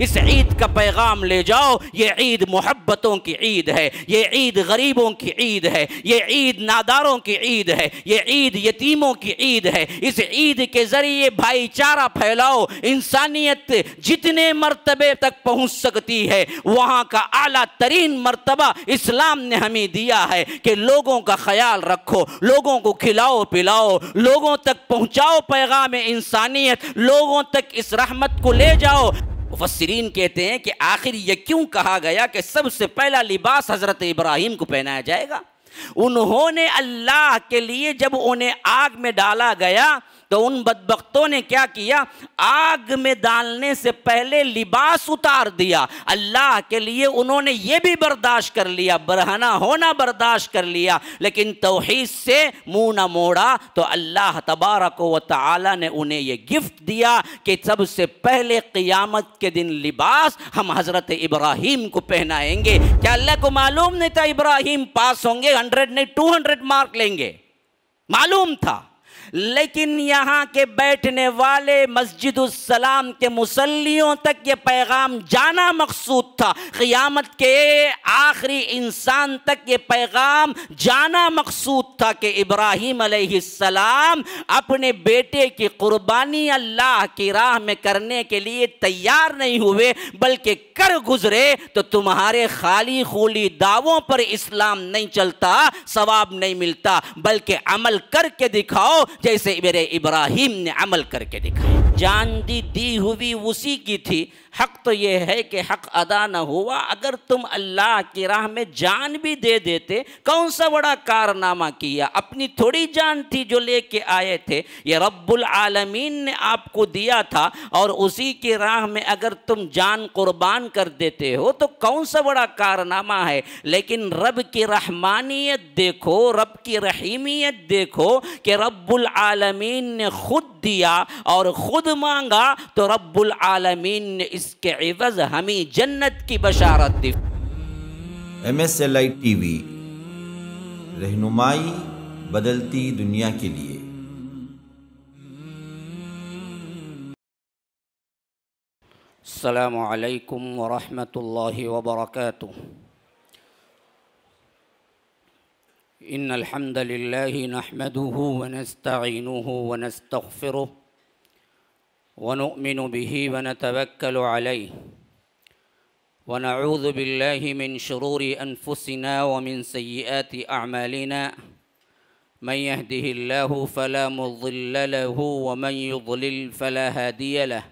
इस ईद का पैगाम ले जाओ ये ईद मोहब्बतों की ईद है ये ईद गरीबों की ईद है ये ईद नादारों की ईद है ये ईद यतीमों की ईद है इस ईद के ज़रिए भाईचारा फैलाओ इंसानियत जितने मरतबे तक पहुंच सकती है वहाँ का आला तरीन मरतबा इस्लाम ने हमें दिया है कि लोगों का ख्याल रखो लोगों को खिलाओ पिलाओ लोगों तक पहुँचाओ पैगाम इंसानियत लोगों तक इस रहमत को ले जाओ मुफसरीन कहते हैं कि आखिर ये क्यों कहा गया कि सबसे पहला लिबास हज़रत इब्राहिम को पहनाया जाएगा उन्होंने अल्लाह के लिए जब उन्हें आग में डाला गया तो उन बदबकतों ने क्या किया आग में डालने से पहले लिबास उतार दिया अल्लाह के लिए उन्होंने ये भी बर्दाश्त कर लिया बरहना होना बर्दाश्त कर लिया लेकिन तोहहीद से मुंह ना मोड़ा तो अल्लाह तबारक व ताली ने उन्हें ये गिफ्ट दिया कि सबसे पहले क़ियामत के दिन लिबास हम हज़रत इब्राहिम को पहनाएंगे क्या अल्लाह को मालूम नहीं था इब्राहिम पास होंगे हंड्रेड नहीं टू हंड्रेड मार्क लेंगे मालूम था लेकिन यहाँ के बैठने वाले मस्जिद सलाम के मुसलियों तक ये पैगाम जाना मकसूद था क़ियामत के आखिरी इंसान तक ये पैगाम जाना मकसूद था कि इब्राहीम सलाम अपने बेटे की कुर्बानी अल्लाह की राह में करने के लिए तैयार नहीं हुए बल्कि कर गुजरे तो तुम्हारे खाली खूली दावों पर इस्लाम नहीं चलता सवाब नहीं मिलता बल्कि अमल करके दिखाओ जैसे मेरे इब्राहिम ने अमल करके दिखाई जान दी दी हुई उसी की थी हक तो ये है कि हक अदा न हुआ अगर तुम अल्लाह की राह में जान भी दे देते कौन सा बड़ा कारनामा किया अपनी थोड़ी जान थी जो लेके आए थे ये रब्बुल आलमीन ने आपको दिया था और उसी की राह में अगर तुम जान कुर्बान कर देते हो तो कौन सा बड़ा कारनामा है लेकिन रब की रहमानियत देखो रब की रहीमियत देखो कि रब्बुल आलमीन ने खुद दिया और ख़ुद मांगा तो रब्बुल आलमीन ने इस इसके इवज हमें जन्नत की बशारत दी M S L I T V रहनुमाई बदलती दुनिया के लिए अलैक्म वरहमतुल्लाहि वबरकातुह इन अल्हम्दुलिल्लाहि नहमदुहु व ونؤمن به ونتوكل عليه ونعوذ بالله من شرور أنفسنا ومن سيئات أعمالنا من يهده الله فلا مضل له ومن يضلل فلا هادي له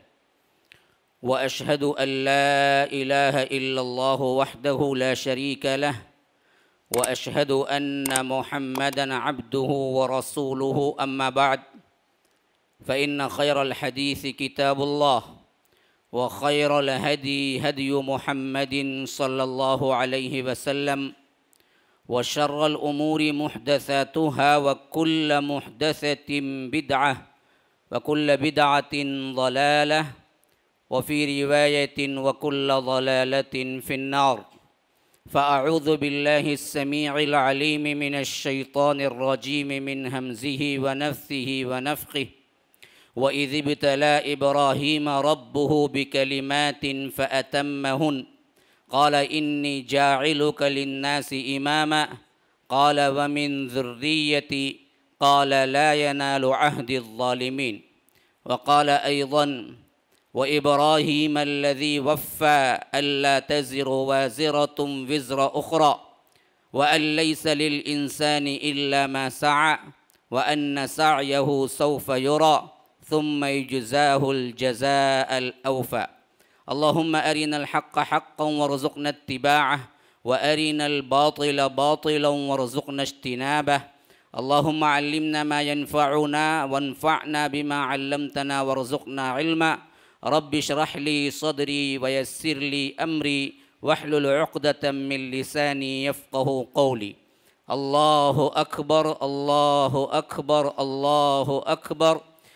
وأشهد أن لا إله إلا الله وحده لا شريك له وأشهد أن محمدا عبده ورسوله أما بعد فإن خير الحديث كتاب الله وخير الهدي هدي محمد صلى الله عليه وسلم وشر الأمور محدثاتها وكل محدثة بدعة وكل بدعة ضلالة وفي رواية وكل ضلالة في النار فأعوذ بالله السميع العليم من الشيطان الرجيم من همزه ونفثه ونفخه وإذ ابتلى إبراهيم ربه بكلمات فأتمهن قال إني جاعلك للناس إماما قال ومن ذريتي قال لا ينال عهد الظالمين وقال أيضا وإبراهيم الذي وفى ألا تزر وازرة وزر أخرى وأن ليس للإنسان إلا ما سعى وأن سعيه سوف يُرَى ثم يجزاه الجزاء الأوفى اللهم أرنا الحق حقا وارزقنا اتباعه وأرنا الباطل باطلا وارزقنا اجتنابه اللهم علمنا ما ينفعنا وانفعنا بما علمتنا وارزقنا علما رب اشرح لي صدري ويسر لي أمري واحلل عقدة من لساني يفقه قولي الله أكبر الله أكبر الله أكبر, الله أكبر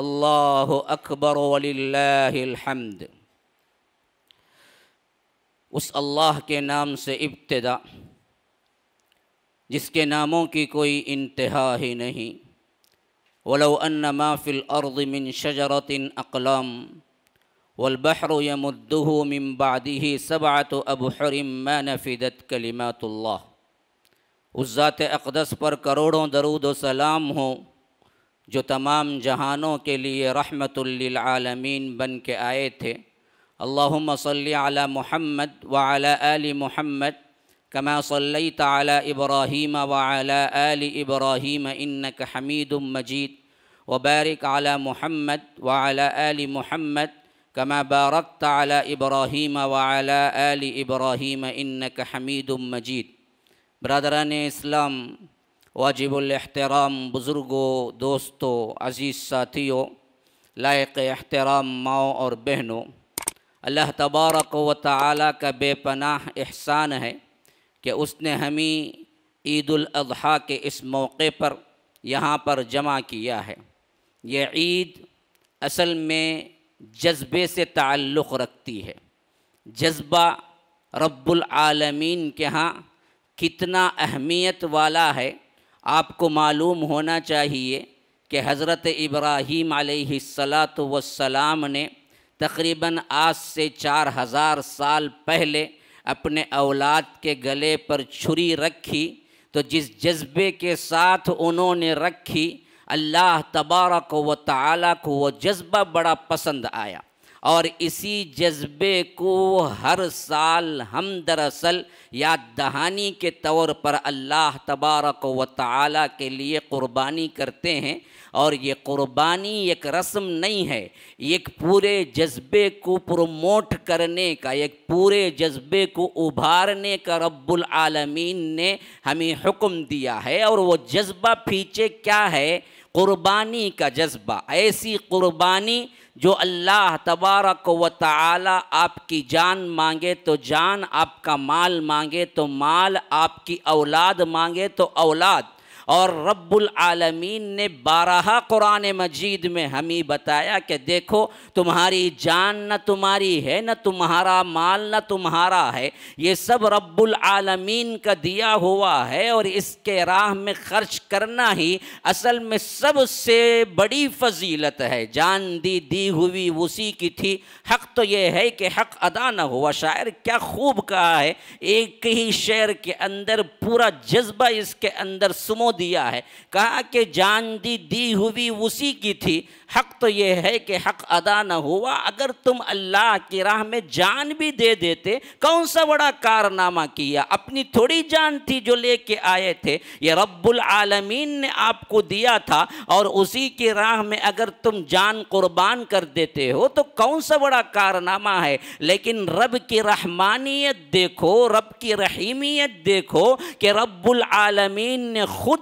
अल्लाह अकबर वलिल्लाहिल्हम्द उस अल्लाह के नाम से इब्तदा जिसके नामों की कोई इंतहा ही नहीं वलो अन्न माफिल शजरतिन अकलम वलबहर यमुद्दू मिम बादी सबात अबहरम मनफिदत कलिमातुल्लाह उस ज़ात अकदस पर करोड़ों दरूद सलाम हों जो तमाम जहानों के लिए रहमतुल्लिलआलमीन बन के आए थे अल्लाहुम्मा सल्ली अला मुहम्मद व अला आलि मुहम्मद कमा सल्ली तला इब्राहीम व अला आलि इब्राहीम इन्नक हमीदुम मजीद व बारिक अला मुहम्मद व अला आलि मुहम्मद कमा बारकत अला इब्राहीम व अला आलि इब्राहीम इन्नक हमीदुम मजीद ब्रदरान इस्लाम वाजिबुलहतराम बुज़ुर्गों दोस्तों अज़ीज़ साथियों लायक एहतराम माओ और बहनों अल्लाह तबारक व ताली का बेपनाह एहसान है कि उसने हमें ईदाजी के इस मौके पर यहाँ पर जमा किया है ये ईद असल में जज्बे से ताल्लुक़ रखती है जज्बा रब्बुल आलमीन के यहाँ कितना अहमियत वाला है आपको मालूम होना चाहिए कि हज़रत इब्राहीम आलत वसलाम ने तकरीबन आज से चार हज़ार साल पहले अपने औलाद के गले पर छुरी रखी तो जिस जज्बे के साथ उन्होंने रखी अल्लाह तबारक व ताली को वह जज्बा बड़ा पसंद आया और इसी जज्बे को हर साल हम दरअसल याद दहानी के तौर पर अल्लाह तबारक व ताली के लिए क़ुरबानी करते हैं और ये क़ुरबानी एक रस्म नहीं है एक पूरे जज्बे को प्रमोट करने का एक पूरे जज्बे को उभारने का रब्बुल आलमीन ने हमें हुक्म दिया है और वो जज्बा पीछे क्या है क़ुरबानी का जज्बा ऐसी क़ुरबानी जो अल्लाह तबारक व तला आपकी जान मांगे तो जान आपका माल मांगे तो माल आपकी औलाद मांगे तो औलाद और रब्बुल आलमीन ने बारह कुरान मजीद में हमें बताया कि देखो तुम्हारी जान न तुम्हारी है न तुम्हारा माल न तुम्हारा है ये सब रब्बुल आलमीन का दिया हुआ है और इसके राह में खर्च करना ही असल में सबसे बड़ी फजीलत है जान दी दी हुई उसी की थी हक तो ये है कि हक अदा ना हुआ शायर क्या खूब कहा है एक ही शेर के अंदर पूरा जज्बा इसके अंदर सुमो दिया है कहा कि जान दी दी हुई उसी की थी हक तो ये है कि हक अदा न हुआ अगर तुम अल्लाह की राह में जान भी दे देते कौन सा बड़ा कारनामा किया अपनी थोड़ी जान थी जो लेके आए थे ये रब्बुल आलमीन ने आपको दिया था और उसी की राह में अगर तुम जान कुर्बान कर देते हो तो कौन सा बड़ा कारनामा है लेकिन रब की रहमानियत देखो रब की रहीमियत देखो कि रब्बुल आलमीन ने खुद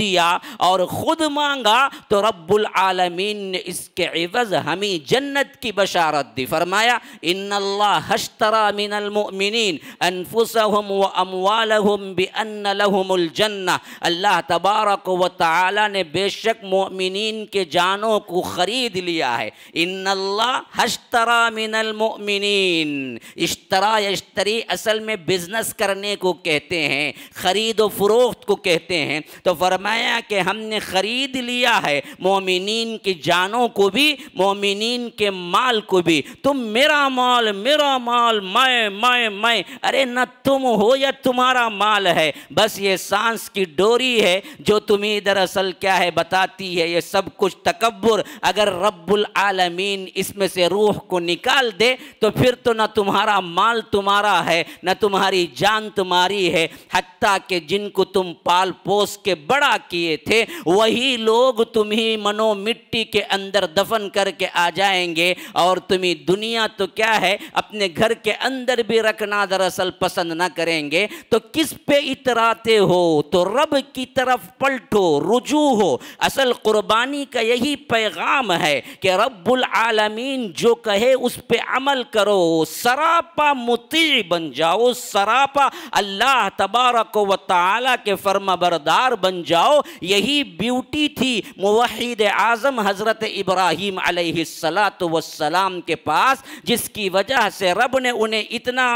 दिया और ख़ुद मांगा तो रब्बुल आलमीन ने इसके एवज़ हमें जन्नत की बशारत दी फरमाया इन हशतरा मिनमिन अनफुसहम व अमवालहम बन लहमुलजन्ना अल्लाह तबारक व ताली ने बेशक मोमिन के जानों को ख़रीद लिया है इन हशतरा मिनमिन इश्तरा इश्तरी असल में बिज़नेस करने को कहते हैं ख़रीद व फ़रोख्त को कहते हैं तो फरमा फरमाया कि हमने ख़रीद लिया है मोमिन की जानों को भी मोमिन के माल को भी तुम मेरा माल मेरा माल मैं मैं मैं अरे न तुम हो या तुम्हारा माल है बस ये सांस की डोरी है जो तुम्हें दरअसल क्या है बताती है ये सब कुछ तकबर अगर रब्बुल आलमीन इसमें से रूह को निकाल दे तो फिर तो ना तुम्हारा माल तुम्हारा है ना तुम्हारी जान तुम्हारी है हती के जिनको तुम पाल पोस के बड़ा किए थे वही लोग तुम्हें मनो मिट्टी के अंदर दफन करके आ जाएंगे और तुम्हें दुनिया तो क्या है अपने घर के अंदर भी रखना दरअसल पसंद ना करेंगे तो किस पे इतराते हो तो रब की तरफ पलटो रुजू हो असल कुर्बानी का यही पैगाम है कि रब्बुल आलमीन जो कहे उस पे अमल करो सरापा मुती बन जाओ सरापा अल्लाह तबारक व ताला के फर्माबरदार बन जाओ जाओ यही ब्यूटी थी मुहिद आज़म हज़रत इब्राहिम सलात वसलाम के पास जिसकी वजह से रब ने उन्हें इतना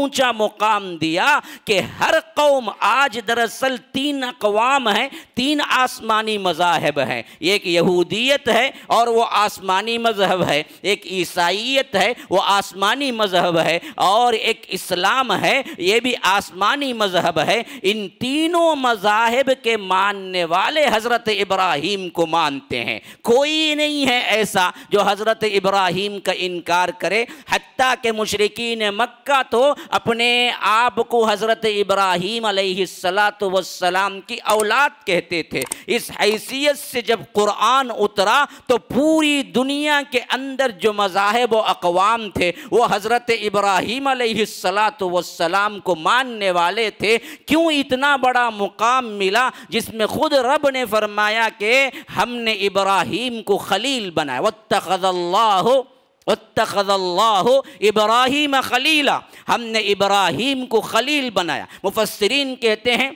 ऊंचा मुकाम दिया कि हर कौम आज दरअसल तीन अकवाम हैं तीन आसमानी मजाहब हैं एक यहूदियत है और वो आसमानी मजहब है एक ईसाइत है वो आसमानी मजहब है और एक इस्लाम है ये भी आसमानी मजहब है इन तीनों मजाहब के मानने वाले हज़रत इब्राहिम को मानते हैं कोई नहीं है ऐसा जो हज़रत इब्राहिम का इनकार करे हती के मशरकिन मक्का तो अपने आप को हज़रत इब्राहिम सलात वसलाम की औलाद कहते थे इस हैसियत से जब कुरान उतरा तो पूरी दुनिया के अंदर जो मजाहब व अकवाम थे वो हज़रत इब्राहिम सलात वसलाम को मानने वाले थे क्यों इतना बड़ा मुकाम मिला जिसमें खुद रब ने फरमाया कि हमने इब्राहिम को खलील बनाया वत्तल्लाह हो इब्राहिम खलीला हमने इब्राहिम को खलील बनाया मुफसरीन कहते हैं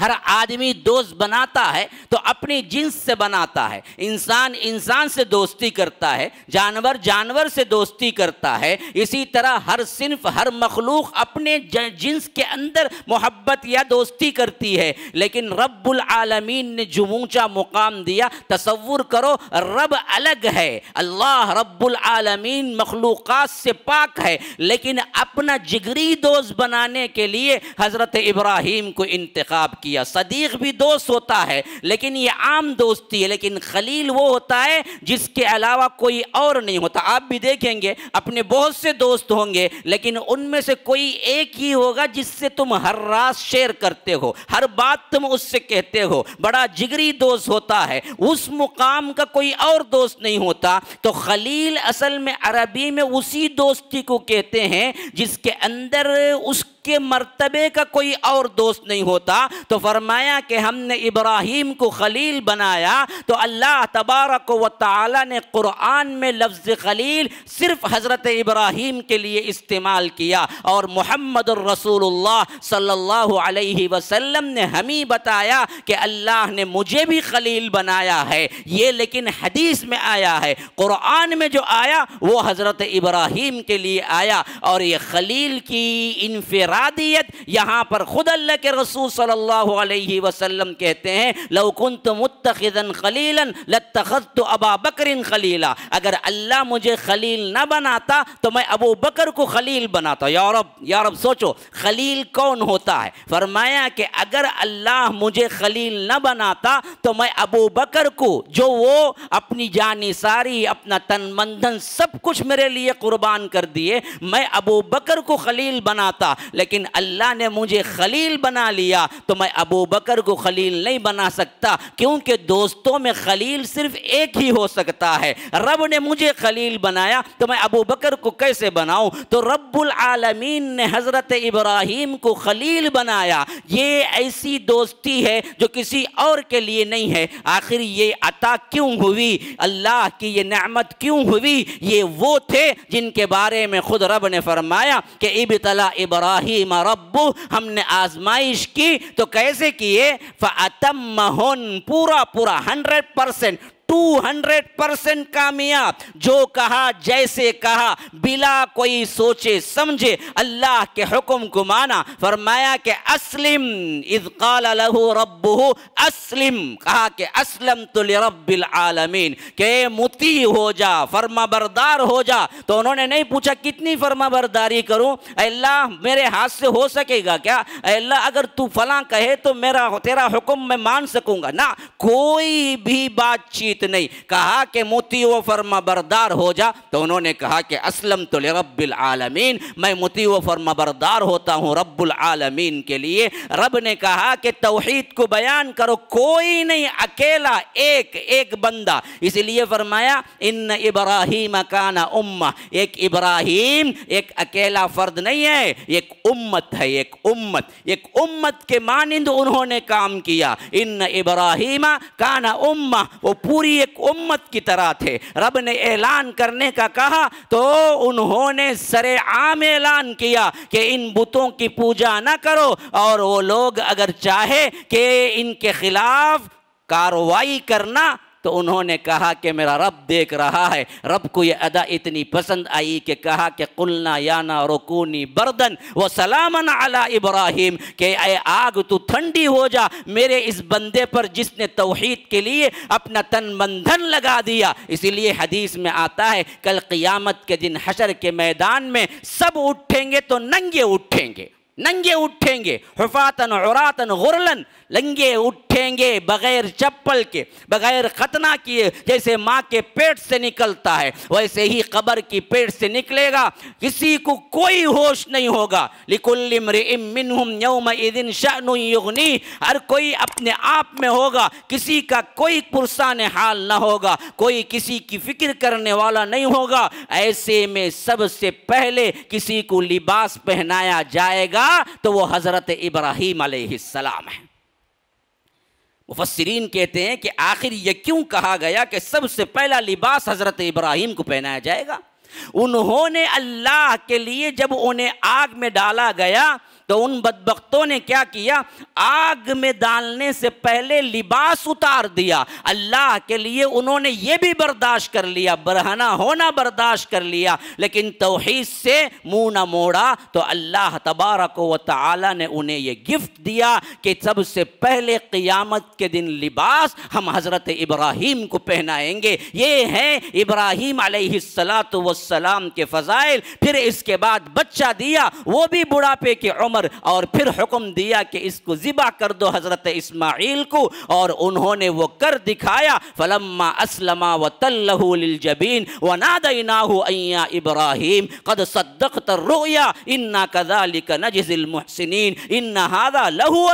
हर आदमी दोस्त बनाता है तो अपनी जिन्स से बनाता है इंसान इंसान से दोस्ती करता है जानवर जानवर से दोस्ती करता है इसी तरह हर सिर्फ हर मखलूक अपने जिन्स के अंदर मोहब्बत या दोस्ती करती है लेकिन रब्बुल आलमीन ने जुमूचा मुकाम दिया तसवुर करो रब अलग है अल्लाह रब्बुल आलमीन मखलूक से पाक है लेकिन अपना जिगरी दोस्त बनाने के लिए हज़रत इब्राहिम को इंतखा किया सदीक भी दोस्त होता है लेकिन ये आम दोस्ती है लेकिन खलील वो होता है जिसके अलावा कोई और नहीं होता आप भी देखेंगे अपने बहुत से दोस्त होंगे लेकिन उनमें से कोई एक ही होगा जिससे तुम हर रात शेयर करते हो हर बात तुम उससे कहते हो बड़ा जिगरी दोस्त होता है उस मुकाम का कोई और दोस्त नहीं होता तो खलील असल में अरबी में उसी दोस्ती को कहते हैं जिसके अंदर उसके मर्तबे का कोई और दोस्त नहीं होता तो फरमाया कि हमने इब्राहिम को खलील बनाया तो अल्लाह तबारक व ताली ने क़ुरान में लफ्ज़ खलील सिर्फ़ हज़रत इब्राहिम के लिए इस्तेमाल किया और मोहम्मद रसूलुल्लाह सल्लल्लाहु अलैहि वसल्लम ने हम ही बताया कि अल्लाह ने मुझे भी खलील बनाया है ये लेकिन हदीस में आया है क़ुरान में जो आया वो हज़रत इब्राहिम के लिए आया और ये खलील की इनफरादियत यहाँ पर ख़ुद अल्लाह के रसूल सल्ला वसल्लम कहते हैं लौकुन तो मुतन खलीलन लतखत तो अबा बकरिन खलीला अगर अल्लाह मुझे खलील ना बनाता तो मैं अबू बकर को खलील बनाता यौरब यौरब सोचो खलील कौन होता है फरमाया कि अगर अल्लाह मुझे खलील ना बनाता तो मैं अबू बकर को जो वो अपनी जानी सारी अपना तन मंधन सब कुछ मेरे लिए कुर्बान कर दिए मैं अबू बकर को खलील बनाता लेकिन अल्लाह ने मुझे खलील बना लिया तो मैं अबू बकर को खलील नहीं बना सकता क्योंकि दोस्तों में खलील सिर्फ एक ही हो सकता है रब ने मुझे खलील बनाया तो मैं अबू बकर को कैसे बनाऊं तो रब्बुल आलमीन ने हज़रत इब्राहिम को खलील बनाया ये ऐसी दोस्ती है जो किसी और के लिए नहीं है आखिर ये अता क्यों हुई अल्लाह की ये नमत क्यों हुई ये वो थे जिनके बारे में खुद रब ने फरमाया कि इब तला इब्राहिम रब्बू हमने आजमाइश की तो कैसे किए फतम पूरा पूरा हंड्रेड परसेंट 200 परसेंट कामयाब जो कहा जैसे कहा बिला कोई सोचे समझे अल्लाह के हुक्म को माना फरमाया कि असलिम इजकाल लहू असलिम कहा कि असलम तो रबिल आलमीन के मुती हो जा फर्मा बरदार हो जा तो उन्होंने नहीं पूछा कितनी फर्मा बरदारी करूँ अल्लाह मेरे हाथ से हो सकेगा क्या अल्लाह अगर तू फला कहे तो मेरा तेरा हुक्म मैं मान सकूंगा ना कोई भी बातचीत जीत नहीं कहा कि मोती व फर्मा बरदार हो जा तो उन्होंने कहा कि असलम तो रब्बिल आलमीन मैं मोती व फर्मा बरदार होता हूँ रब्बुल आलमीन के लिए रब ने कहा कि तोहहीद को बयान करो कोई नहीं अकेला एक एक बंदा इसलिए फरमाया इन इब्राहिम काना उम्मा एक इब्राहिम एक अकेला फ़र्द नहीं है एक उम्मत है एक उम्मत एक उम्मत के मानिंद उन्होंने काम किया इन इब्राहिमा काना उम्मा वो पूरी भी एक उम्मत की तरह थे रब ने ऐलान करने का कहा तो उन्होंने सरे आम ऐलान किया कि इन बुतों की पूजा ना करो और वो लोग अगर चाहे कि इनके खिलाफ कार्रवाई करना तो उन्होंने कहा कि मेरा रब देख रहा है रब को यह अदा इतनी पसंद आई कि कहा कि कुलना याना रुकूनी बर्दन व सलामन अला इब्राहिम के ए आग तू ठंडी हो जा मेरे इस बंदे पर जिसने तोहहीद के लिए अपना तन बंधन लगा दिया इसीलिए हदीस में आता है कल क़ियामत के दिन हशर के मैदान में सब उठेंगे तो नंगे उठेंगे नंगे उठेंगे हफातन औरातन गुरलन नंगे उठ उठेंगे बगैर चप्पल के बगैर खतना किए जैसे माँ के पेट से निकलता है वैसे ही कबर की पेट से निकलेगा किसी को कोई होश नहीं होगा लिकुल्लिमिन हर कोई अपने आप में होगा किसी का कोई पुरसान हाल ना होगा कोई किसी की फिक्र करने वाला नहीं होगा ऐसे में सबसे पहले किसी को लिबास पहनाया जाएगा तो वो हज़रत इब्राहिम सलाम है मुफसरीन कहते हैं कि आखिर यह क्यों कहा गया कि सबसे पहला लिबास हज़रत इब्राहिम को पहनाया जाएगा उन्होंने अल्लाह के लिए जब उन्हें आग में डाला गया तो उन बदबकतों ने क्या किया आग में डालने से पहले लिबास उतार दिया अल्लाह के लिए उन्होंने ये भी बर्दाश्त कर लिया बरहना होना बर्दाश्त कर लिया लेकिन तोहहीद से मुंह ना मोड़ा तो अल्लाह तबारक व ताली ने उन्हें ये गिफ्ट दिया कि सबसे पहले क़ियामत के दिन लिबास हम हज़रत इब्राहिम को पहनाएंगे ये हैं इब्राहिम सलात वसलाम के फ़ज़ाइल फिर इसके बाद बच्चा दिया वो भी बुढ़ापे की उमर और फिर हुक्म दिया कि इसको ज़िबा कर दो हज़रत इस्माइल को और उन्होंने वो कर दिखाया फलम्मा असलमा व जबीन व नादनाहू अया इब्राहिम कद सद्दक तर्रोया इन्ना कदालिक नजज़िलमहसिन इन्ना हादा लहू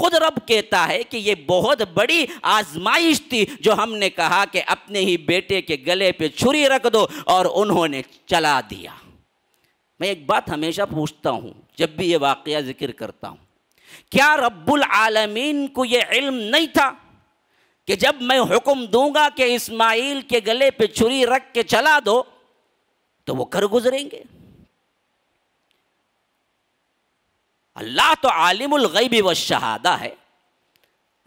खुद रब कहता है कि ये बहुत बड़ी आजमाइश थी जो हमने कहा कि अपने ही बेटे के गले पे छुरी रख दो और उन्होंने चला दिया मैं एक बात हमेशा पूछता हूँ जब भी ये वाक़ ज़िक्र करता हूँ क्या रब्बुल आलमीन को ये इल्म नहीं था कि जब मैं हुक्म दूंगा कि इस्माइल के गले पे छुरी रख के चला दो तो वो कर गुजरेंगे अल्लाह तो आलिमुल गैब व शहादा है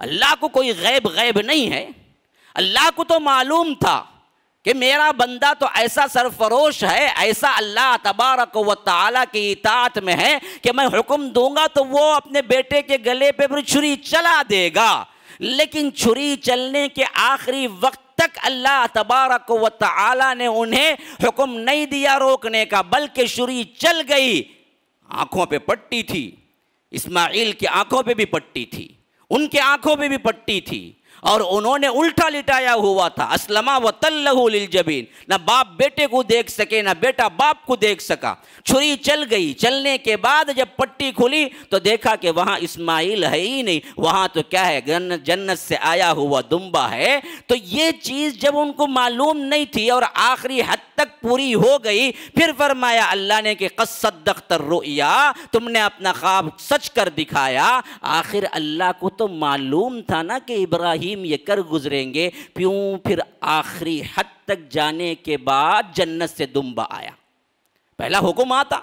अल्लाह को कोई गैब गैब नहीं है अल्लाह को तो मालूम था कि मेरा बंदा तो ऐसा सरफरोश है ऐसा अल्लाह तबारक व ताली की इतात में है कि मैं हुक्म दूंगा तो वो अपने बेटे के गले पे फिर छुरी चला देगा लेकिन छुरी चलने के आखिरी वक्त तक अल्लाह तबारक व ताली ने उन्हें हुक्म नहीं दिया रोकने का बल्कि छुरी चल गई आँखों पे पट्टी थी इस्माइल की आंखों पे भी पट्टी थी उनके आंखों पे भी पट्टी थी और उन्होंने उल्टा लिटाया हुआ था असलमा व तल्लहुलजबीन ना बाप बेटे को देख सके ना बेटा बाप को देख सका छुरी चल गई चलने के बाद जब पट्टी खुली तो देखा कि वहाँ इस्माइल है ही नहीं वहाँ तो क्या है जन्नत से आया हुआ दुम्बा है तो ये चीज़ जब उनको मालूम नहीं थी और आखिरी हद तक पूरी हो गई फिर फरमाया अल्लाह ने कि कसदर रोया तुमने अपना ख्वाब सच कर दिखाया आखिर अल्लाह को तो मालूम था ना कि इब्राहिम इब्राहिम ये कर गुजरेंगे प्यों फिर आखिरी हद तक जाने के बाद जन्नत से दुम्बा आया पहला हुक्म आता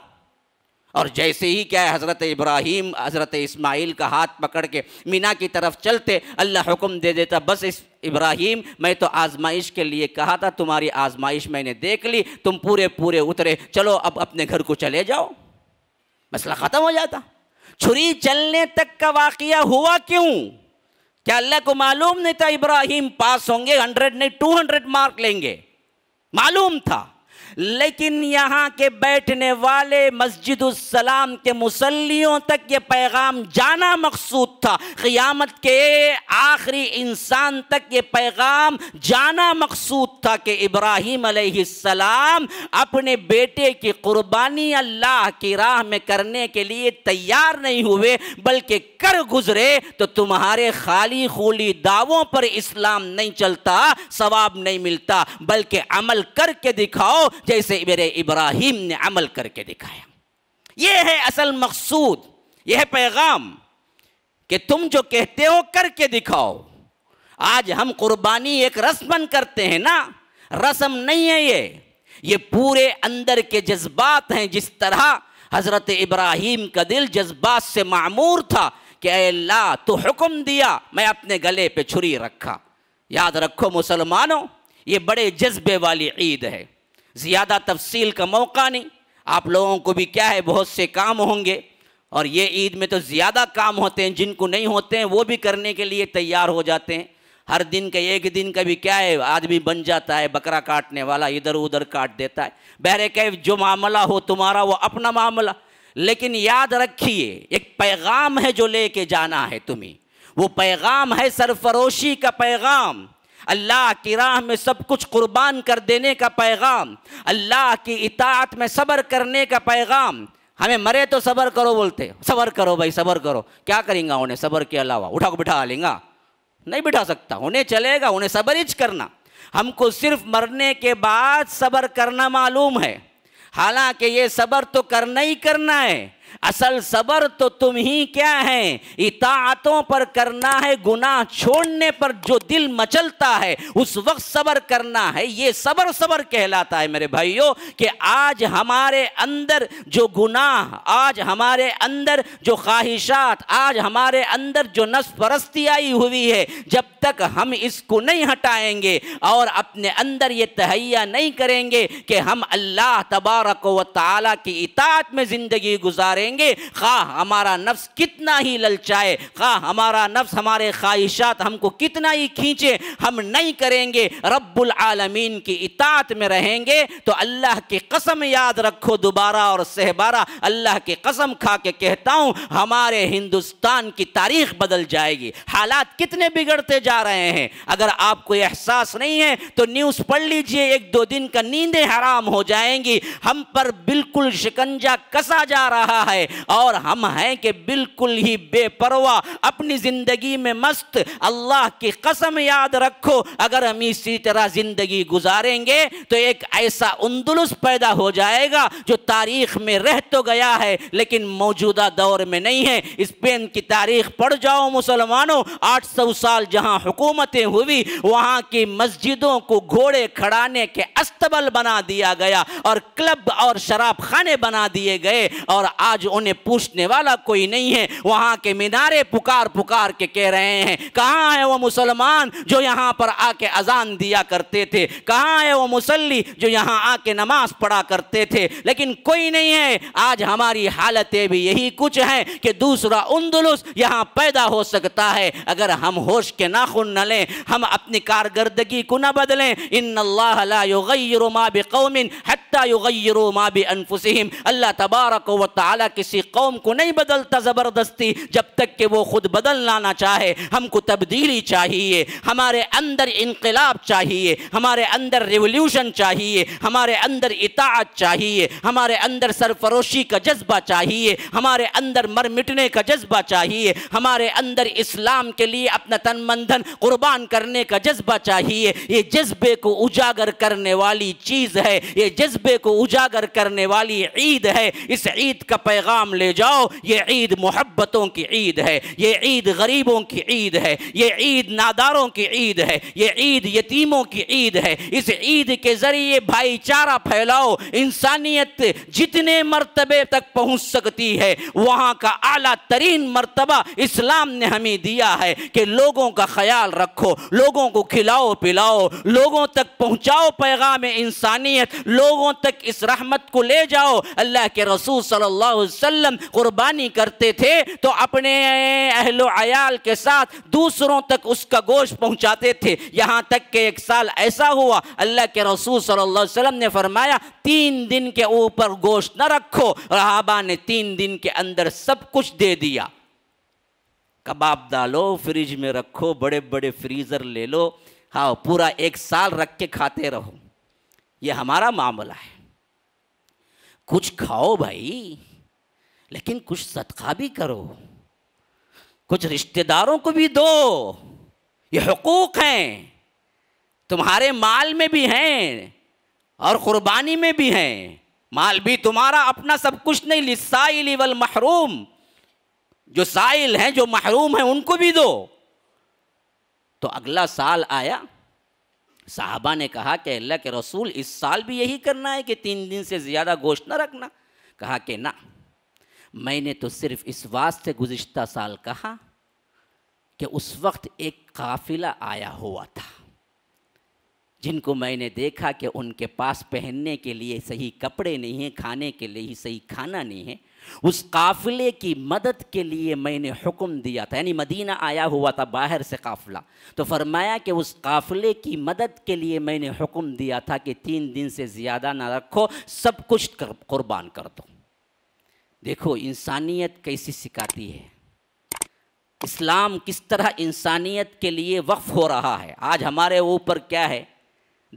और जैसे ही क्या हज़रत इब्राहिम हज़रत इस्माइल का हाथ पकड़ के मीना की तरफ चलते अल्लाह हुक्म दे देता बस इस इब्राहिम मैं तो आजमाइश के लिए कहा था तुम्हारी आजमाइश मैंने देख ली तुम पूरे पूरे उतरे चलो अब अपने घर को चले जाओ मसला ख़त्म हो जाता छुरी चलने तक का वाक़ हुआ क्यों क्या अल्लाह को मालूम नहीं था इब्राहिम पास होंगे हंड्रेड नहीं टू हंड्रेड मार्क लेंगे मालूम था लेकिन यहाँ के बैठने वाले मस्जिद सलाम के मुसलियों तक ये पैगाम जाना मकसूद था क़ियामत के आखिरी इंसान तक ये पैगाम जाना मकसूद था कि इब्राहिम सलाम अपने बेटे की कुर्बानी अल्लाह की राह में करने के लिए तैयार नहीं हुए बल्कि कर गुजरे तो तुम्हारे खाली खूली दावों पर इस्लाम नहीं चलता सवाब नहीं मिलता बल्कि अमल करके दिखाओ जैसे मेरे इब्राहिम ने अमल करके दिखाया ये है असल मकसूद यह है पैगाम कि तुम जो कहते हो करके दिखाओ आज हम कुर्बानी एक रस्मन करते हैं ना रस्म नहीं है ये ये पूरे अंदर के जज्बात हैं जिस तरह हज़रत इब्राहिम का दिल जज्बात से मामूर था कि अल्लाह तो हुक्म दिया मैं अपने गले पे छुरी रखा याद रखो मुसलमानों ये बड़े जज्बे वाली ईद है ज़्यादा तफसील का मौका नहीं आप लोगों को भी क्या है बहुत से काम होंगे और ये ईद में तो ज़्यादा काम होते हैं जिनको नहीं होते हैं वो भी करने के लिए तैयार हो जाते हैं हर दिन का एक दिन का भी क्या है आदमी बन जाता है बकरा काटने वाला इधर उधर काट देता है बहरे कह जो मामला हो तुम्हारा वो अपना मामला लेकिन याद रखिए एक पैगाम है जो लेके जाना है तुम्हें वो पैगाम है सरफरोशी का पैगाम अल्लाह की राह में सब कुछ कुर्बान कर देने का पैगाम अल्लाह की इतात में सब्र करने का पैगाम हमें मरे तो सब्र करो बोलते सब्र करो भाई सब्र करो क्या करेंगे उन्हें सब्र के अलावा उठा को बिठा लेंगे नहीं बिठा सकता उन्हें चलेगा उन्हें सब्रिज करना हमको सिर्फ मरने के बाद सब्र करना मालूम है हालांकि ये सब्र तो करना ही करना है असल सबर तो तुम ही क्या है इताअतों पर करना है गुनाह छोड़ने पर जो दिल मचलता है उस वक्त सबर करना है ये सबर सबर कहलाता है मेरे भाइयों कि आज हमारे अंदर जो गुनाह आज हमारे अंदर जो ख्वाहिशात आज हमारे अंदर जो नस्परस्ती आई हुई है जब तक हम इसको नहीं हटाएंगे और अपने अंदर ये तहैया नहीं करेंगे कि हम अल्लाह तबारक व ताली की इतात में ज़िंदगी गुजारें करेंगे खा हाँ, हमारा नफ्स कितना ही ललचाए खा हाँ, हमारा नफ्स हमारे ख्वाहिशात हमको कितना ही खींचे हम नहीं करेंगे रब्बुल आलमीन की इतात में रहेंगे तो अल्लाह की कसम याद रखो दोबारा और सहबारा अल्लाह की कसम खा के कहता हूँ हमारे हिंदुस्तान की तारीख बदल जाएगी हालात कितने बिगड़ते जा रहे हैं अगर आपको एहसास नहीं है तो न्यूज़ पढ़ लीजिए एक दो दिन का नींदें हराम हो जाएंगी हम पर बिल्कुल शिकंजा कसा जा रहा है है और हम हैं कि बिल्कुल ही बेपरवाह अपनी ज़िंदगी में मस्त अल्लाह की कसम याद रखो अगर हम इसी तरह ज़िंदगी गुजारेंगे तो एक ऐसा उन्दुलस पैदा हो जाएगा जो तारीख में रह तो गया है लेकिन मौजूदा दौर में नहीं है स्पेन की तारीख पढ़ जाओ मुसलमानों 800 साल जहां हुकूमतें हुई वहां की मस्जिदों को घोड़े खड़ाने के अस्तबल बना दिया गया और क्लब और शराब खाने बना दिए गए और आज उन्हें पूछने वाला कोई नहीं है वहां के मीनारे पुकार पुकार के कह रहे हैं कहाँ है वो मुसलमान जो यहाँ पर आके अजान दिया करते थे कहाँ है वो मुसल्ली जो यहाँ आके नमाज पढ़ा करते थे लेकिन कोई नहीं है आज हमारी हालतें भी यही कुछ हैं कि दूसरा उन्दुलस यहाँ पैदा हो सकता है अगर हम होश के नाखुन न लें हम अपनी कारकर्दगी को न बदलें इन अल्लाह हत्या अनफुसम अल्लाह तबारक व ताला किसी कौम को नहीं बदलता ज़बरदस्ती जब तक कि वो खुद बदल लाना चाहे हमको तब्दीली चाहिए हमारे अंदर इनकलाब चाहिए हमारे अंदर रेवोल्यूशन चाहिए हमारे अंदर इतात चाहिए हमारे अंदर सरफरोशी का जज्बा चाहिए हमारे अंदर मर मिटने का जज्बा चाहिए हमारे अंदर इस्लाम के लिए अपना तन मंधन कुर्बान करने का जज्बा चाहिए ये जज्बे को उजागर करने वाली चीज़ है ये जज्बे को उजागर करने वाली ईद है इस ईद का पैगाम ले जाओ ये ईद मोहब्बतों की ईद है ये ईद गरीबों की ईद है ये ईद नादारों की ईद है ये ईद यतीमों की ईद है इस ईद के ज़रिए भाईचारा फैलाओ इंसानियत जितने मरतबे तक पहुंच सकती है वहाँ का अला तरीन मरतबा इस्लाम ने हमें दिया है कि लोगों का ख्याल रखो लोगों को खिलाओ पिलाओ लोगों तक पहुँचाओ पैगाम इंसानियत लोगों तक इस रहमत को ले जाओ अल्लाह के रसूल सल्लल्लाहु वसल्लम कुर्बानी करते थे तो अपने अहलो के साथ दूसरों तक उसका गोश्त पहुंचाते थे यहाँ तक के एक साल ऐसा हुआ अल्लाह के रसूल सल्लल्लाहु अलैहि वसल्लम ने फरमाया तीन दिन के ऊपर गोश्त न रखो रहाबा ने तीन दिन के अंदर सब कुछ दे दिया कबाब डालो फ्रिज में रखो बड़े बड़े फ्रीज़र ले लो हाँ पूरा एक साल रख के खाते रहो ये हमारा मामला है कुछ खाओ भाई लेकिन कुछ सदका भी करो कुछ रिश्तेदारों को भी दो ये हकूक़ हैं तुम्हारे माल में भी हैं और क़ुरबानी में भी हैं माल भी तुम्हारा अपना सब कुछ नहीं लिसाइल वल महरूम जो साइल हैं जो महरूम हैं उनको भी दो तो अगला साल आया साहबा ने कहा कि अल्लाह के रसूल इस साल भी यही करना है कि तीन दिन से ज़्यादा गोश्त न रखना कहा कि ना मैंने तो सिर्फ इस वास्ते गुज्त साल कहा कि उस वक्त एक काफिला आया हुआ था जिनको मैंने देखा कि उनके पास पहनने के लिए सही कपड़े नहीं हैं खाने के लिए ही सही खाना नहीं है उस काफ़िले की मदद के लिए मैंने हुक्म दिया था यानी मदीना आया हुआ था बाहर से काफ़िला तो फरमाया कि उस काफ़िले की मदद के लिए मैंने हुक्म दिया था कि तीन दिन से ज़्यादा ना रखो सब कुछ कुर्बान कर दो देखो इंसानियत कैसी सिखाती है इस्लाम किस तरह इंसानियत के लिए वक्फ हो रहा है आज हमारे ऊपर क्या है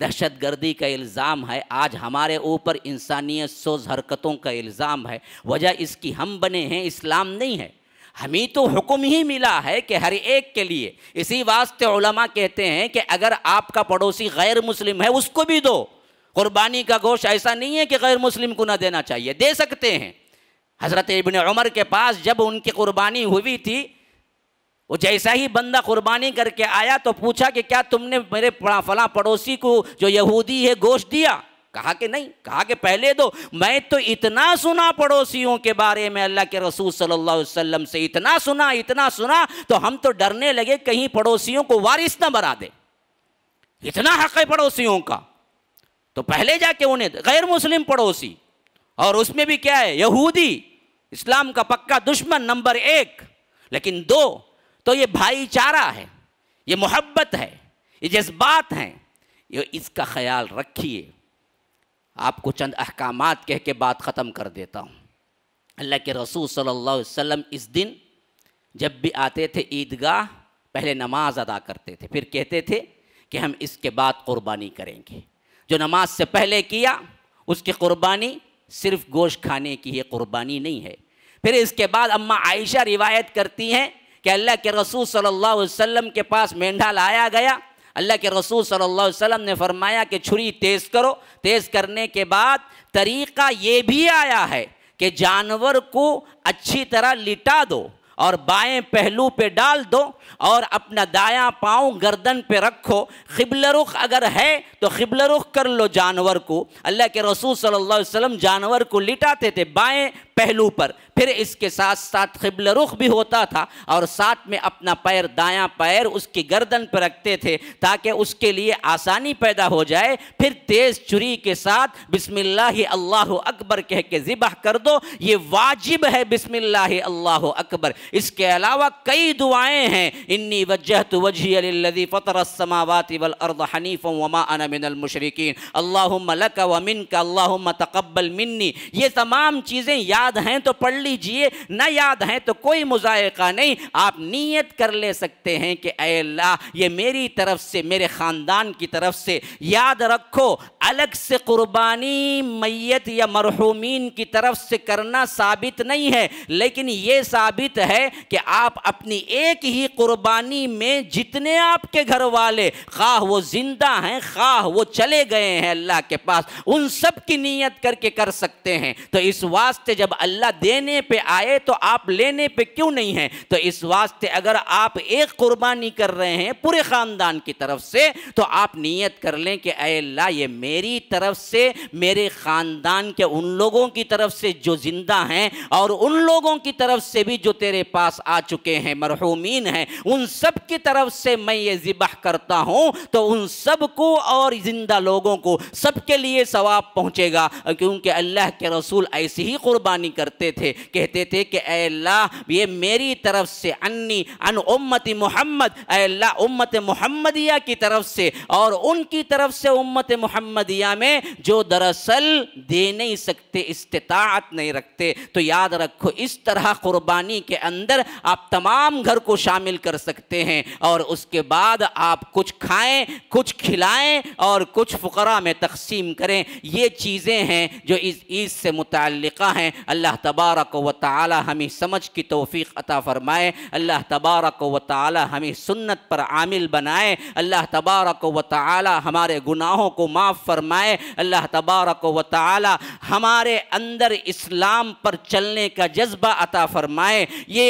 दहशत गर्दी का इल्ज़ाम है आज हमारे ऊपर इंसानियत सोज हरकतों का इल्ज़ाम है वजह इसकी हम बने हैं इस्लाम नहीं है हमें तो हुक्म ही मिला है कि हर एक के लिए इसी वास्ते उलमा कहते हैं कि अगर आपका पड़ोसी गैर मुस्लिम है उसको भी दो कुर्बानी का गोश ऐसा नहीं है कि गैर मुस्लिम को ना देना चाहिए दे सकते हैं हज़रत इबन उमर के पास जब उनकी कुर्बानी हुई थी वो जैसा ही बंदा कुर्बानी करके आया तो पूछा कि क्या तुमने मेरे फला पड़ोसी को जो यहूदी है गोश्त दिया कहा कि नहीं कहा कि पहले दो मैं तो इतना सुना पड़ोसियों के बारे में अल्लाह के रसूल सल्लल्लाहु अलैहि वसल्लम से इतना सुना इतना सुना तो हम तो डरने लगे कहीं पड़ोसियों को वारिस ना बना दे इतना हक है पड़ोसियों का तो पहले जाके उन्हें गैर मुस्लिम पड़ोसी और उसमें भी क्या है यहूदी इस्लाम का पक्का दुश्मन नंबर एक लेकिन दो तो ये भाईचारा है ये मोहब्बत है ये जज्बात हैं ये इसका ख्याल रखिए आपको चंद अहकाम कह के बात ख़त्म कर देता हूँ अल्लाह के रसूल सल्लल्लाहु अलैहि वसल्लम इस दिन जब भी आते थे ईदगाह पहले नमाज अदा करते थे फिर कहते थे कि हम इसके बाद क़ुरबानी करेंगे जो नमाज से पहले किया उसकी क़ुरबानी सिर्फ गोश्त खाने की ये कुर्बानी नहीं है फिर इसके बाद अम्मा आयशा रिवायत करती हैं कि अल्लाह के रसूल सल्लल्लाहु अलैहि वसल्लम के पास मेंढा लाया गया अल्लाह के रसूल सल्लल्लाहु अलैहि वसल्लम ने फरमाया कि छुरी तेज़ करो तेज़ करने के बाद तरीक़ा ये भी आया है कि जानवर को अच्छी तरह लिटा दो और बाएं पहलू पे डाल दो और अपना दायां पाँव गर्दन पे रखो खिबल रुख अगर है तो खिबल रुख कर लो जानवर को अल्लाह के रसूल सल्लल्लाहु अलैहि वसल्लम जानवर को लिटाते थे बाएं पहलू पर फिर इसके साथ साथ खिबल रुख भी होता था और साथ में अपना पैर दायां पैर उसकी गर्दन पर रखते थे ताकि उसके लिए आसानी पैदा हो जाए फिर तेज़ चुरी के साथ बिसमिल्लाह अल्लाह अकबर कह के ज़िबह कर दो ये वाजिब है बिसमिल्लाह अल्लाह अकबर इसके अलावा कई दुआएं हैं इन्नी वजह तो वजी फ़तरसमावत वलअर्द वमा अल्लाह मलक वमिन का अल्लाह तकबल मिन्नी ये तमाम चीज़ें याद याद हैं तो पढ़ लीजिए ना याद हैं तो कोई मुजायका नहीं आप नीयत कर ले सकते हैं कि अल्लाह ये मेरी तरफ से मेरे ख़ानदान की तरफ से याद रखो अलग से कुर्बानी मैत या मरहूमिन की तरफ से करना साबित नहीं है लेकिन ये साबित है कि आप अपनी एक ही कुर्बानी में जितने आपके घर वाले खा वो ज़िंदा हैं खाह वो चले गए हैं अल्लाह के पास उन सब की नीयत करके कर सकते हैं तो इस वास्ते जब अल्लाह देने पे आए तो आप लेने पे क्यों नहीं हैं तो इस वास्ते अगर आप एक कुर्बानी कर रहे हैं पूरे ख़ानदान की तरफ से तो आप नीयत कर लें कि अल्लाह ये मेरी तरफ से मेरे ख़ानदान के उन लोगों की तरफ से जो ज़िंदा हैं और उन लोगों की तरफ से भी जो तेरे पास आ चुके हैं मरहूमिन हैं उन सब की तरफ से मैं ये ज़िबह करता हूँ तो उन सब को और ज़िंदा लोगों को सबके लिए सवाब पहुँचेगा क्योंकि अल्लाह के रसूल ऐसी ही कुर्बानी दुआनी करते थे कहते थे कि अल्लाह ये मेरी तरफ से अन्नी अन उम्मत मोहम्मद अल्लाह उम्मत मोहम्मदिया की तरफ से और उनकी तरफ से उम्मत मोहम्मदिया में जो दरअसल दे नहीं सकते इस्तात नहीं रखते तो याद रखो इस तरह कुर्बानी के अंदर आप तमाम घर को शामिल कर सकते हैं और उसके बाद आप कुछ खाएं कुछ खिलाएं और कुछ फकर में तकसीम करें ये चीज़ें हैं जो इस ईद से मुतल हैं अल्लाह तबारक व ताली हमें समझ की तोफ़ी अता फ़रमाए अल्लाह तबारक व ताली हमें सुन्नत पर आमिल बनाए अल्लाह तबारक व ताली हमारे गुनाहों को माफ़ फरमाए अल्लाह तबारक व ताली हमारे अंदर इस्लाम पर चलने का जज्बा अता फ़रमाए ये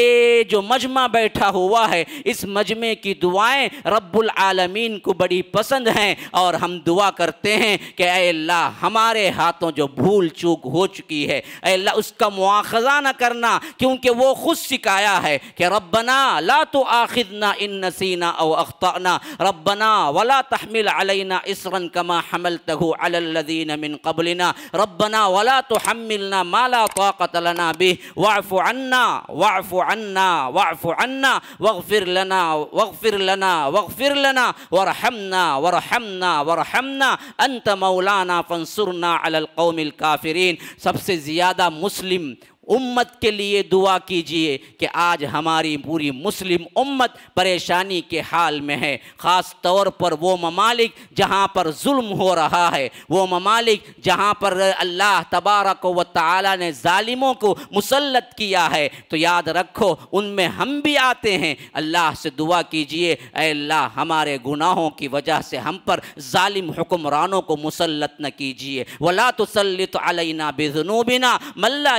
जो मजमा बैठा हुआ है इस मजमे की दुआएं रब्बुल आलमीन को बड़ी पसंद हैं और हम दुआ करते हैं कि अल्लाह हमारे हाथों जो भूल चूक हो चुकी है अल्लाह उस اس کا مواخذہ نہ کرنا کیونکہ وہ خود سکایا ہے کہ ربنا لا تآخذنا ان نسینا او اخطأنا ربنا ولا تحمل علينا اسرا كما حملته على الذين من قبلنا ربنا ولا تحملنا ما لا طاقة لنا به واعف عنا واعف عنا واعف عنا واغفر لنا واغفر لنا واغفر لنا وارحمنا وارحمنا وارحمنا انت مولانا فانصرنا على القوم الكافرين سب سے زیادہ مسلم मुस्लिम उम्मत के लिए दुआ कीजिए कि आज हमारी पूरी मुस्लिम उम्मत परेशानी के हाल में है ख़ास तौर पर वो ममालिक जहाँ पर जुल्म हो रहा है वो ममालिक जहाँ पर अल्लाह तबारक व ताला ने ालिमों को मुसलत किया है तो याद रखो उनमें हम भी आते हैं अल्लाह से दुआ कीजिए अल्लाह हमारे गुनाहों की वजह से हम पर ालिम हुक्मरानों को मुसलत न कीजिए वला तो अलना बेजनूबिना मल्ला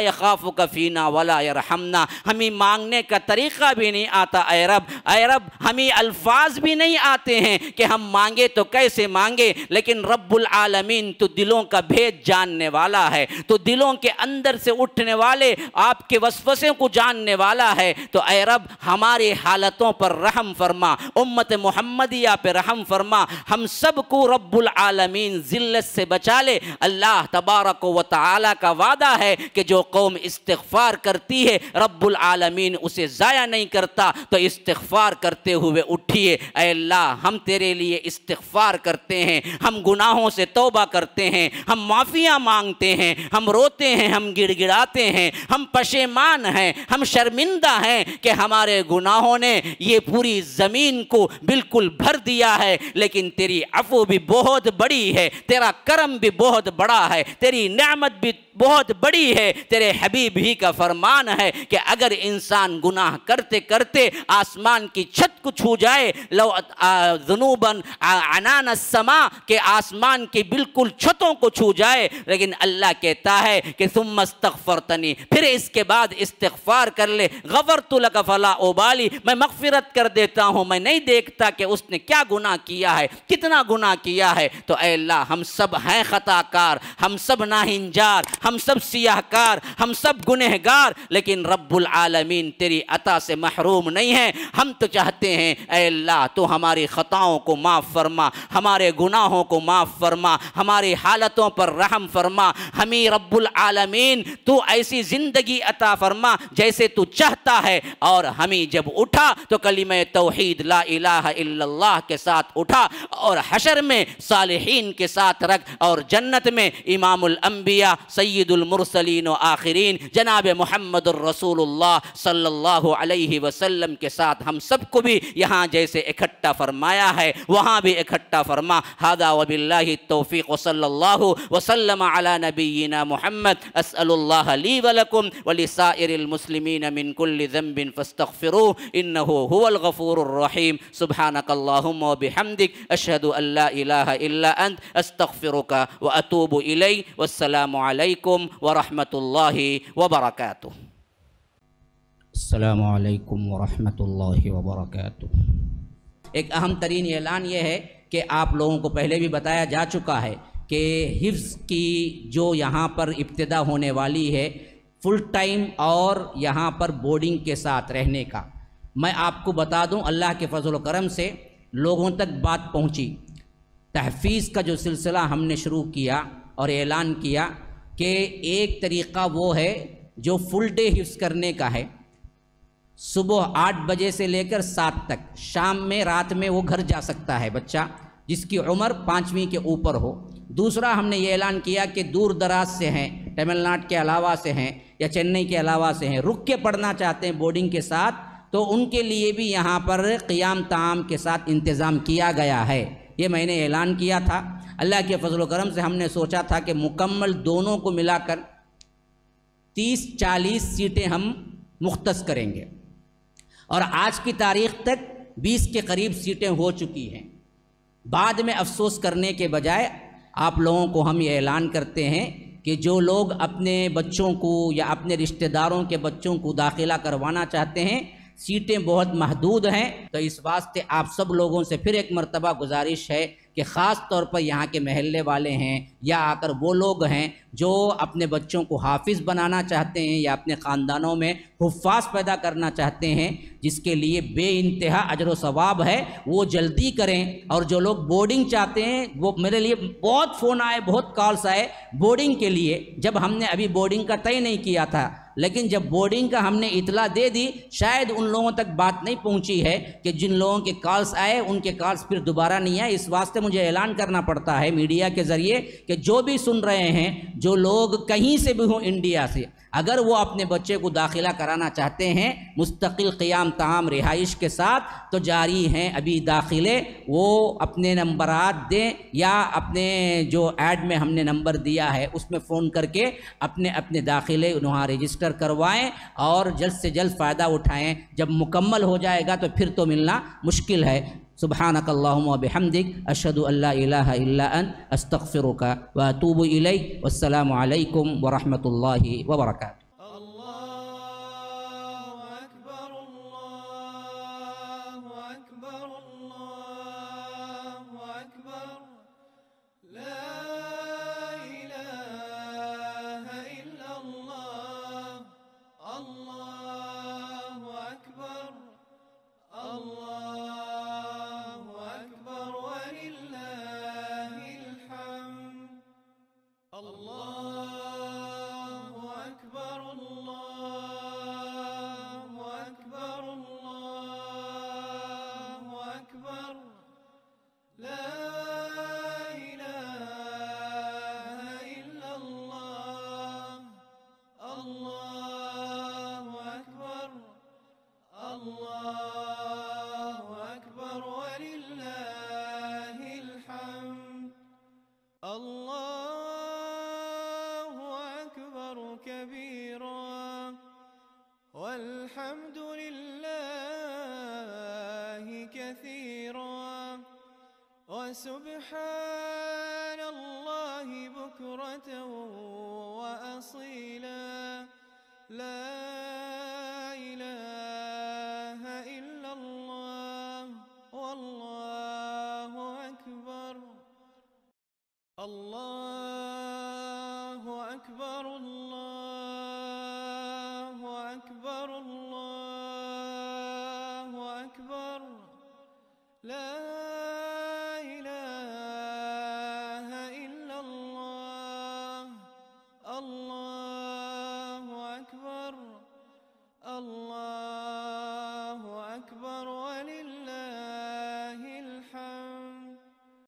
कफ़ीना वला यरहमना हमें मांगने का तरीक़ा भी नहीं आता अरब रब ए रब हमें अल्फाज भी नहीं आते हैं कि हम मांगे तो कैसे मांगे लेकिन रब्बुल आलमीन तो दिलों का भेद जानने वाला है तो दिलों के अंदर से उठने वाले आपके वसवसों को जानने वाला है तो अरब रब हमारे हालतों पर रहम फरमा उम्मत मोहम्मदिया पर रहम फरमा हम सबको रब्बुल आलमीन ज़िल्लत से बचा ले अल्लाह तबारक व ताली का वादा है कि जो कौम इस इस्तफ़ार करती है रब्बुल आलमीन उसे ज़ाया नहीं करता तो इस्तफ़ार करते हुए उठिए अल्लाह हम तेरे लिए इस्तफ़ार करते हैं हम गुनाहों से तोबा करते हैं हम माफ़ियाँ मांगते हैं हम रोते हैं हम गिड़गिड़ाते हैं हम पशेमान हैं हम शर्मिंदा हैं कि हमारे गुनाहों ने ये पूरी ज़मीन को बिल्कुल भर दिया है लेकिन तेरी अफो भी बहुत बड़ी है तेरा करम भी बहुत बड़ा है तेरी नमत भी बहुत बड़ी है तेरे हबीब ही का फरमान है कि अगर इंसान गुनाह करते करते आसमान की छत को छू जाए लो जनूबन अनान समा के आसमान की बिल्कुल छतों को छू जाए लेकिन अल्लाह कहता है कि तुम मस्तफ़र तनी फिर इसके बाद इस्तफ़ार कर ले गफ़र तुल फला ओबाली मैं मगफ़रत कर देता हूँ मैं नहीं देखता कि उसने क्या गुनाह किया है कितना गुनाह किया है तो अल्लाह हम सब हैं ख़ताकार हम सब नाहिंजार हम सब सियाहकार हम सब गुनहगार लेकिन रब्बुल आलमीन तेरी अता से महरूम नहीं है हम तो चाहते हैं अल्लाह तो हमारी ख़ताओं को माफ़ फरमा हमारे गुनाहों को माफ़ फरमा हमारी हालतों पर रहम फरमा हमें रब्बुल आलमीन तू ऐसी ज़िंदगी अता फरमा जैसे तू चाहता है और हमें जब उठा तो कलीम तोहद ला के साथ उठा और हशर में सालहीन के साथ रख और जन्नत में इमामबिया सैद सैदुलमरसलिन आखिरीन जनाब मोहम्मद रसूलुल्लाह सल्लल्लाहु अलैहि वसल्लम के साथ हम सबको भी यहाँ जैसे इकट्ठा फरमाया है वहाँ भी इकट्ठा फरमा हादा वबिल्ला तोफ़ी वसल्ला वसलम अला नबीन महमद असली वलकुम वलिसाइरमसलिमिन मिनकुल्बिन फ़स्तफ़िर इन हुलगफ़ूररहीम सुबहानकल्लाम बिहमदिक अशहद अल्ला इला अस्तफ़िर का व अतूब इलई वसलम عليكم ورحمة الله وبركاته السلام عليكم ورحمة الله وبركاته एक अहम तरीन ऐलान ये है कि आप लोगों को पहले भी बताया जा चुका है कि हिफ्ज़ की जो यहाँ पर इब्तदा होने वाली है फुल टाइम और यहाँ पर बोर्डिंग के साथ रहने का मैं आपको बता दूँ अल्लाह के फजल करम से लोगों तक बात पहुँची तहफीज़ का जो सिलसिला हमने शुरू किया और ऐलान किया कि एक तरीक़ा वो है जो फुल डे हिफ्स करने का है सुबह आठ बजे से लेकर सात तक शाम में रात में वो घर जा सकता है बच्चा जिसकी उम्र पाँचवीं के ऊपर हो दूसरा हमने ये ऐलान किया कि दूर दराज से हैं तमिलनाडु के अलावा से हैं या चेन्नई के अलावा से हैं रुक के पढ़ना चाहते हैं बोर्डिंग के साथ तो उनके लिए भी यहाँ पर क़ियाम ताम के साथ इंतज़ाम किया गया है ये मैंने ऐलान किया था अल्लाह के फजल करम से हमने सोचा था कि मुकम्मल दोनों को मिलाकर तीस चालीस सीटें हम मुख्त करेंगे और आज की तारीख तक बीस के करीब सीटें हो चुकी हैं बाद में अफसोस करने के बजाय आप लोगों को हम ये ऐलान करते हैं कि जो लोग अपने बच्चों को या अपने रिश्तेदारों के बच्चों को दाखिला करवाना चाहते हैं सीटें बहुत महदूद हैं तो इस वास्ते आप सब लोगों से फिर एक मरतबा गुजारिश है कि ख़ास तौर पर यहाँ के महल्ले वाले हैं या आकर वो लोग हैं जो अपने बच्चों को हाफिज़ बनाना चाहते हैं या अपने ख़ानदानों में हफाज पैदा करना चाहते हैं जिसके लिए बे इंतहा अजर वाब है वो जल्दी करें और जो लोग बोर्डिंग चाहते हैं वो मेरे लिए बहुत फ़ोन आए बहुत कॉल्स आए बोर्डिंग के लिए जब हमने अभी बोर्डिंग का तय नहीं किया था लेकिन जब बोर्डिंग का हमने इतला दे दी शायद उन लोगों तक बात नहीं पहुंची है कि जिन लोगों के कॉल्स आए उनके कॉल्स फिर दोबारा नहीं आए इस वास्ते मुझे ऐलान करना पड़ता है मीडिया के ज़रिए कि जो भी सुन रहे हैं जो लोग कहीं से भी हों इंडिया से अगर वो अपने बच्चे को दाखिला कराना चाहते हैं मुस्तकिल क़याम तमाम रिहाइश के साथ तो जारी हैं अभी दाखिले वो अपने नंबर दें या अपने जो ऐड में हमने नंबर दिया है उसमें फ़ोन करके अपने अपने दाखिले वहाँ रजिस्टर करवाएँ और जल्द से जल्द फ़ायदा उठाएँ जब मुकम्मल हो जाएगा तो फिर तो मिलना मुश्किल है سبحانك اللهم وبحمدك أشهد أن لا إله إلا أن أستغفرك وأتوب إليك والسلام عليكم ورحمة الله وبركاته سبحان الله بكرة وأصيلا لا إله إلا الله والله أكبر الله أكبر الله